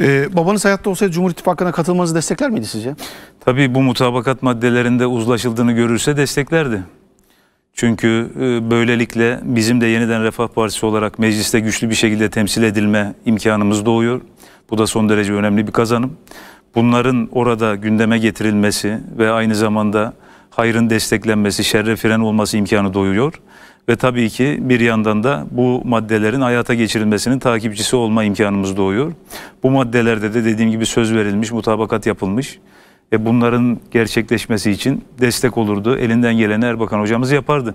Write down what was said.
Ee, babanız hayatta olsaydı Cumhur İttifakı'na katılmanızı destekler miydi sizce? Tabii bu mutabakat maddelerinde uzlaşıldığını görürse desteklerdi. Çünkü e, böylelikle bizim de yeniden Refah Partisi olarak mecliste güçlü bir şekilde temsil edilme imkanımız doğuyor. Bu da son derece önemli bir kazanım. Bunların orada gündeme getirilmesi ve aynı zamanda hayrın desteklenmesi, şerre fren olması imkanı doğuyor. Ve tabii ki bir yandan da bu maddelerin hayata geçirilmesinin takipçisi olma imkanımız doğuyor. Bu maddelerde de dediğim gibi söz verilmiş, mutabakat yapılmış. E bunların gerçekleşmesi için destek olurdu. Elinden geleni Erbakan hocamız yapardı.